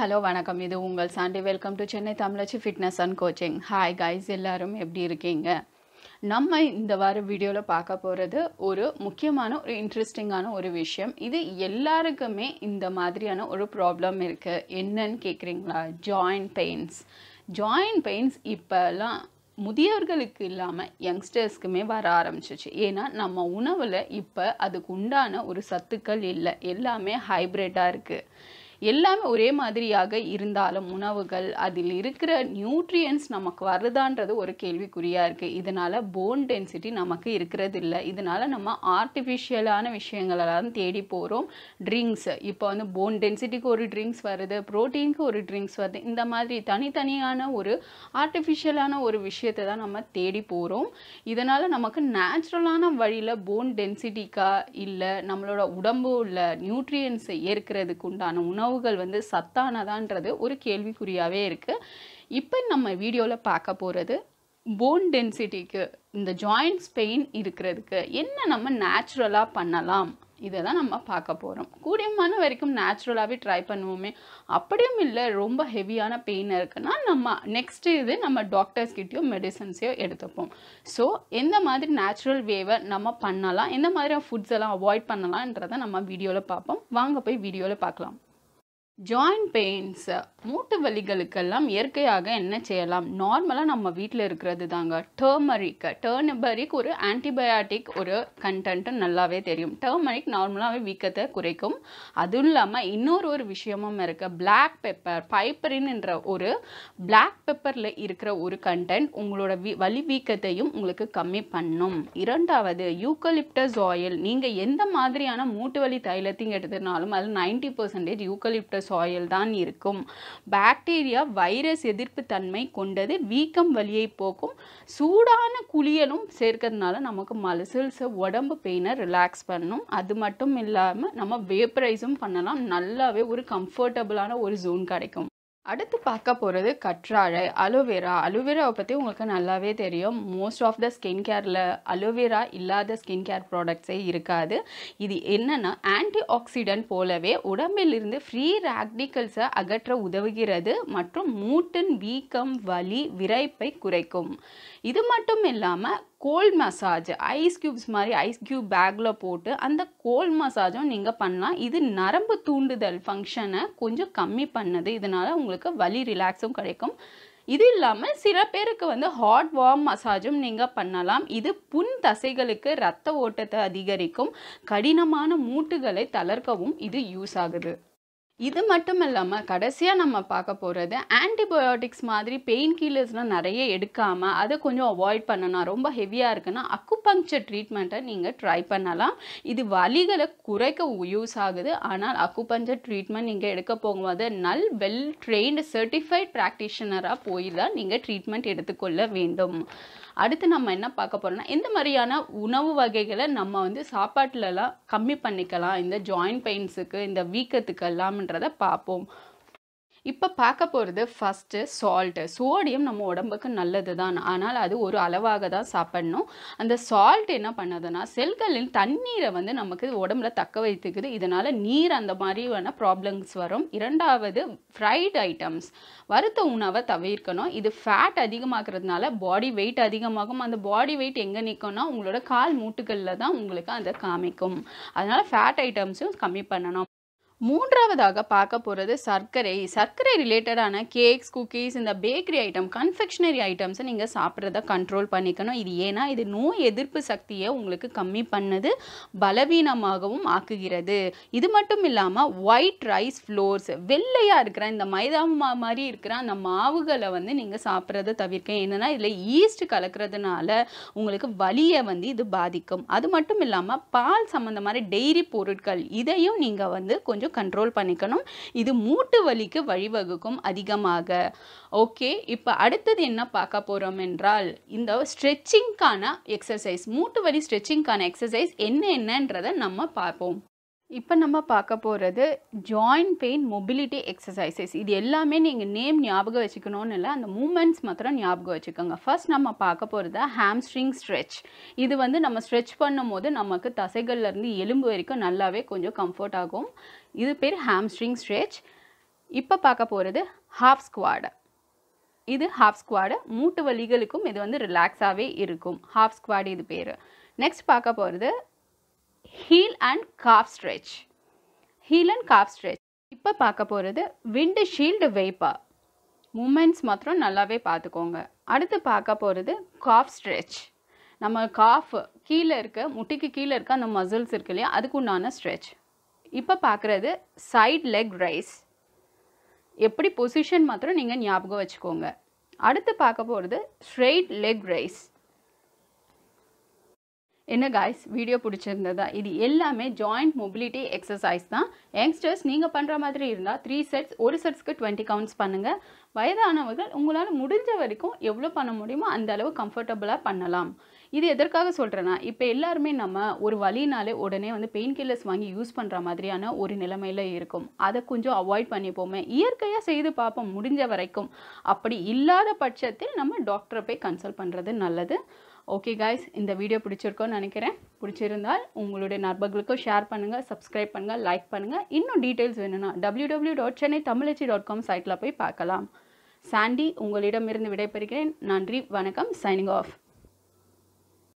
hello வணக்கம் இது உங்கள் சாண்டி வெல்கம் டு சென்னை தமிழச்சி fitness and coaching hi guys எல்லாரும் எப்படி இருக்கீங்க நம்ம இந்த வார வீடியோவில் பார்க்க போகிறது ஒரு முக்கியமான ஒரு இன்ட்ரெஸ்டிங்கான ஒரு விஷயம் இது எல்லாருக்குமே இந்த மாதிரியான ஒரு ப்ராப்ளம் இருக்குது என்னன்னு கேட்குறீங்களா ஜாயிண்ட் பெயின்ஸ் ஜாயிண்ட் பெயின்ஸ் இப்போல்லாம் முதியவர்களுக்கு இல்லாமல் யங்ஸ்டர்ஸ்க்குமே வர ஆரம்பிச்சிச்சு ஏன்னா நம்ம உணவில் இப்போ அதுக்கு உண்டான ஒரு சத்துக்கள் இல்லை எல்லாமே ஹைப்ரிட்டாக இருக்குது எல்லாமே ஒரே மாதிரியாக இருந்தாலும் உணவுகள் அதில் இருக்கிற நியூட்ரியன்ஸ் நமக்கு வருதான்றது ஒரு கேள்விக்குறியாக இருக்குது இதனால் போன் டென்சிட்டி நமக்கு இருக்கிறது இல்லை இதனால் நம்ம ஆர்டிஃபிஷியலான விஷயங்களெல்லாம் தேடி போகிறோம் ட்ரிங்க்ஸ் இப்போ வந்து போன் டென்சிட்டிக்கு ஒரு ட்ரிங்க்ஸ் வருது ப்ரோட்டீனுக்கு ஒரு ட்ரிங்க்ஸ் வருது இந்த மாதிரி தனித்தனியான ஒரு ஆர்டிஃபிஷியலான ஒரு விஷயத்தை தான் நம்ம தேடி போகிறோம் இதனால் நமக்கு நேச்சுரலான வழியில் போன் டென்சிட்டிக்கா இல்லை நம்மளோட உடம்பு உள்ள நியூட்ரியன்ஸை ஏற்கிறதுக்கு உண்டான உணவு உணவுகள் வந்து சத்தானதான்றது ஒரு கேள்விக்குறியாகவே இருக்குது இப்போ நம்ம வீடியோவில் பார்க்க போகிறது போன் டென்சிட்டிக்கு இந்த ஜாயிண்ட் பெயின் இருக்கிறதுக்கு என்ன நம்ம நேச்சுரலாக பண்ணலாம் இதை தான் நம்ம பார்க்க போகிறோம் கூடியமான வரைக்கும் நேச்சுரலாகவே ட்ரை பண்ணுவோமே அப்படியும் இல்லை ரொம்ப ஹெவியான பெயின் இருக்குன்னா நம்ம நெக்ஸ்ட்டு இது நம்ம டாக்டர்ஸ்கிட்டயோ மெடிசன்ஸையோ எடுத்துப்போம் ஸோ எந்த மாதிரி நேச்சுரல் வேவை நம்ம பண்ணலாம் எந்த மாதிரி ஃபுட்ஸ் எல்லாம் அவாய்ட் பண்ணலான்றதை நம்ம வீடியோவில் பார்ப்போம் வாங்க போய் வீடியோவில் பார்க்கலாம் joint pains மூட்டு வலிகளுக்கெல்லாம் இயற்கையாக என்ன செய்யலாம் நார்மலாக நம்ம வீட்டில் இருக்கிறது தாங்க டர்மரிக் டேர்னபரிக் ஒரு ஆன்டிபயாட்டிக் ஒரு கண்டென்ட்டு நல்லாவே தெரியும் டேர்மரிக் நார்மலாகவே வீக்கத்தை குறைக்கும் அதுவும் இல்லாமல் இன்னொரு ஒரு விஷயமும் இருக்குது பிளாக் பெப்பர் பைப்பரின்ன்ற ஒரு பிளாக் பெப்பரில் இருக்கிற ஒரு கண்டென்ட் உங்களோட வி வலி வீக்கத்தையும் உங்களுக்கு கம்மி பண்ணும் இரண்டாவது யூக்கலிப்டஸ் ஆயில் நீங்கள் எந்த மாதிரியான மூட்டு வலி தைலத்தையும் எடுத்துனாலும் அது நைன்டி பர்சன்டேஜ் யூக்கலிப்டஸ் ஆயில் தான் இருக்கும் பாக்டீரியா வைரஸ் எதிர்ப்பு தன்மை கொண்டது வீக்கம் வலியை போக்கும் சூடான குளியலும் சேர்க்கறதுனால நமக்கு மலசில்ஸை உடம்பு பெயினை ரிலாக்ஸ் பண்ணும் அது மட்டும் இல்லாமல் நம்ம வேப்பரைஸும் பண்ணலாம் நல்லாவே ஒரு கம்ஃபர்டபுளான ஒரு ஜோன் கிடைக்கும் அடுத்து பார்க்க போகிறது கற்றாழை அலோவேரா அலோவேராவை பற்றி உங்களுக்கு நல்லாவே தெரியும் மோஸ்ட் ஆஃப் த ஸ்கின் கேரில் அலோவேரா இல்லாத ஸ்கின் கேர் ப்ராடக்ட்ஸே இருக்காது இது என்னென்னா ஆன்டி ஆக்சிடென்ட் போலவே உடம்பிலிருந்து ஃப்ரீ ராக்டிகல்ஸை அகற்ற உதவுகிறது மற்றும் மூட்டின் வீக்கம் வலி விரைப்பை குறைக்கும் இது மட்டும் இல்லாமல் கோல்ட் மசாஜ் ஐஸ் க்யூப்ஸ் மாதிரி ஐஸ் க்யூப் பேக்கில் போட்டு அந்த கோல்ட் மசாஜும் நீங்கள் பண்ணலாம் இது நரம்பு தூண்டுதல் ஃபங்க்ஷனை கொஞ்சம் கம்மி பண்ணுது இதனால் உங்களுக்கு வலி ரிலாக்ஸும் கிடைக்கும் இது இல்லாமல் சில பேருக்கு வந்து ஹாட் வார்ம் மசாஜும் நீங்கள் பண்ணலாம் இது புண் தசைகளுக்கு ரத்த ஓட்டத்தை அதிகரிக்கும் கடினமான மூட்டுகளை தளர்க்கவும் இது யூஸ் ஆகுது இது மட்டும் இல்லாமல் கடைசியாக நம்ம பார்க்க போகிறது ஆன்டிபயோட்டிக்ஸ் மாதிரி பெயின் கில்லர்ஸ்லாம் நிறைய எடுக்காமல் அதை கொஞ்சம் அவாய்ட் பண்ணணும் ரொம்ப ஹெவியாக இருக்குன்னா அக்குபங்க்சர் ட்ரீட்மெண்ட்டை நீங்கள் ட்ரை பண்ணலாம் இது வலிகளை குறைக்க யூஸ் ஆகுது ஆனால் அக்குபஞ்சர் ட்ரீட்மெண்ட் நீங்கள் எடுக்க போகும்போது நல் வெல் ட்ரெயின்டு சர்டிஃபைட் ப்ராக்டிஷனராக போய் தான் நீங்கள் ட்ரீட்மெண்ட் எடுத்துக்கொள்ள வேண்டும் அடுத்து நம்ம என்ன பார்க்க போகிறோம்னா இந்த மாதிரியான உணவு வகைகளை நம்ம வந்து சாப்பாட்டிலலாம் கம்மி பண்ணிக்கலாம் இந்த ஜாயிண்ட் பெயின்ஸுக்கு இந்த வீக்கத்துக்கு எல்லாம் என்னன்றதை பார்ப்போம் இப்போ பார்க்க போகிறது ஃபஸ்ட்டு சால்ட்டு சோடியம் நம்ம உடம்புக்கு நல்லது தான் ஆனால் அது ஒரு அளவாக தான் சாப்பிடணும் அந்த சால்ட் என்ன பண்ணுதுன்னா செல்களில் தண்ணீரை வந்து நமக்கு உடம்புல தக்க வைத்துக்குது இதனால் நீர் அந்த மாதிரியான ப்ராப்ளம்ஸ் வரும் இரண்டாவது ஃப்ரைட் ஐட்டம்ஸ் வறுத்த உணவை தவிர்க்கணும் இது ஃபேட் அதிகமாகிறதுனால பாடி வெயிட் அதிகமாகும் அந்த பாடி வெயிட் எங்கே நிற்கும்னா உங்களோட கால் மூட்டுகளில் தான் உங்களுக்கு அதை காமிக்கும் அதனால் ஃபேட் ஐட்டம்ஸும் கம்மி பண்ணணும் மூன்றாவதாக பார்க்க போகிறது சர்க்கரை சர்க்கரை ரிலேட்டடான கேக்ஸ் குக்கீஸ் இந்த பேக்கரி ஐட்டம் கன்ஃபெக்ஷனரி ஐட்டம்ஸை நீங்கள் சாப்பிட்றத கண்ட்ரோல் பண்ணிக்கணும் இது ஏன்னா இது நோய் எதிர்ப்பு சக்தியை உங்களுக்கு கம்மி பண்ணுது பலவீனமாகவும் ஆக்குகிறது இது மட்டும் இல்லாமல் ஒயிட் ரைஸ் ஃப்ளோர்ஸ் வெள்ளையாக இருக்கிற இந்த மைதா மா மாதிரி இருக்கிற அந்த மாவுகளை வந்து நீங்கள் சாப்பிட்றத தவிர்க்க என்னென்னா இதில் ஈஸ்ட் கலக்கிறதுனால உங்களுக்கு வலியை வந்து இது பாதிக்கும் அது மட்டும் இல்லாமல் பால் சம்மந்த மாதிரி டெய்ரி பொருட்கள் இதையும் நீங்கள் வந்து கொஞ்சம் கண்ட்ரோல் பண்ணிக்கணும் இது மூட்டு வலிக்கு வழிவகுக்கும் அதிகமாக ஓகே இப்போ அடுத்தது என்ன பார்க்க போகிறோம் என்றால் இந்த ஸ்ட்ரெச்சிங்க்கான எக்ஸசைஸ் மூட்டு வலி ஸ்ட்ரெச்சிங்க்கான எக்ஸசைஸ் என்னென்னன்றதை நம்ம பார்ப்போம் இப்போ நம்ம பார்க்க போகிறது ஜாயின்ட் பெயின் மொபிலிட்டி எக்ஸசைசஸ் இது எல்லாமே நீங்கள் நேம் ஞாபகம் வச்சுக்கணும்னு இல்லை அந்த மூமெண்ட்ஸ் மாத்திரம் ஞாபகம் வச்சுக்கோங்க ஃபர்ஸ்ட் நம்ம பார்க்க போகிறது ஹாம்ஸ்ட்ரிங் ஸ்ட்ரெச் இது வந்து நம்ம ஸ்ட்ரெச் பண்ணும் போது நமக்கு தசைகள்லேருந்து எலும்பு வரைக்கும் நல்லாவே கொஞ்சம் கம்ஃபர்ட் ஆகும் இது பேர் ஹாம்ஸ்ட்ரிங் ஸ்ட்ரெச் இப்போ பார்க்க போகிறது ஹாஃப் ஸ்குவாடு இது ஹாஃப் ஸ்குவாடு மூட்டு வலிகளுக்கும் இது வந்து ரிலாக்ஸாகவே இருக்கும் ஹாஃப் ஸ்குவாடு இது பேர் நெக்ஸ்ட் பார்க்க போகிறது heel and calf stretch heel and calf stretch இப்போ பார்க்க போகிறது விண்டு ஷீல்டு வெய்ப்பா மூமெண்ட்ஸ் மாத்திரம் நல்லாவே பார்த்துக்கோங்க அடுத்து பார்க்க போகிறது காஃப் ஸ்ட்ரெச் நம்ம காஃப் கீழே இருக்க முட்டிக்கு கீழே இருக்க அந்த மசில்ஸ் இருக்கு இல்லையா அதுக்கு உண்டான ஸ்ட்ரெச் இப்போ பார்க்குறது சைட் லெக் ரைஸ் எப்படி பொசிஷன் மாத்திரம் நீங்கள் ஞாபகம் வச்சுக்கோங்க அடுத்து பார்க்க போகிறது ஸ்ட்ரெயிட் லெக் ரைஸ் என்ன காய்ஸ் வீடியோ பிடிச்சிருந்ததா இது எல்லாமே ஜாயிண்ட் மொபிலிட்டி எக்ஸசைஸ் தான் யங்ஸ்டர்ஸ் நீங்கள் பண்ணுற மாதிரி இருந்தால் த்ரீ செட்ஸ் ஒரு செட்ஸ்க்கு டுவெண்ட்டி கவுண்ட்ஸ் பண்ணுங்கள் வயதானவர்கள் உங்களால் முடிஞ்ச வரைக்கும் எவ்வளோ பண்ண முடியுமோ அந்த அளவு கம்ஃபர்டபுளாக பண்ணலாம் இது எதற்காக சொல்கிறேன்னா இப்போ எல்லாருமே நம்ம ஒரு வழினாலே உடனே வந்து பெயின் கில்லர்ஸ் வாங்கி யூஸ் பண்ணுற மாதிரியான ஒரு நிலைமையில் இருக்கும் அதை கொஞ்சம் அவாய்ட் பண்ணிப்போமே இயற்கையாக செய்து பார்ப்போம் முடிஞ்ச வரைக்கும் அப்படி இல்லாத பட்சத்தில் நம்ம டாக்டரை போய் கன்சல்ட் பண்ணுறது நல்லது ஓகே காய்ஸ் இந்த வீடியோ பிடிச்சிருக்கோன்னு நினைக்கிறேன் பிடிச்சிருந்தால் உங்களுடைய நண்பர்களுக்கும் ஷேர் பண்ணுங்கள் சப்ஸ்கிரைப் பண்ணுங்கள் லைக் பண்ணுங்கள் இன்னும் டீட்டெயில்ஸ் வேணும்னா W W dot Chennai Tamizhachi dot com சைட்டில் போய் பார்க்கலாம் சாண்டி உங்களிடமிருந்து விடைபெறுகிறேன் நன்றி வணக்கம் சைனிங் ஆஃப்